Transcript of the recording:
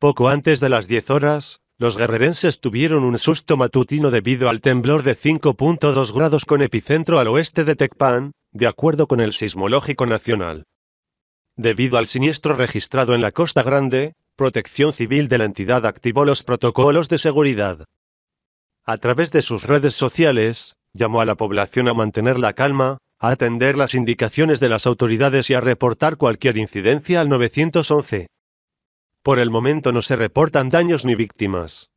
Poco antes de las 10 horas, los guerrerenses tuvieron un susto matutino debido al temblor de 5.2 grados con epicentro al oeste de Tecpan, de acuerdo con el Sismológico Nacional. Debido al siniestro registrado en la Costa Grande, Protección Civil de la entidad activó los protocolos de seguridad. A través de sus redes sociales, llamó a la población a mantener la calma, a atender las indicaciones de las autoridades y a reportar cualquier incidencia al 911. Por el momento no se reportan daños ni víctimas.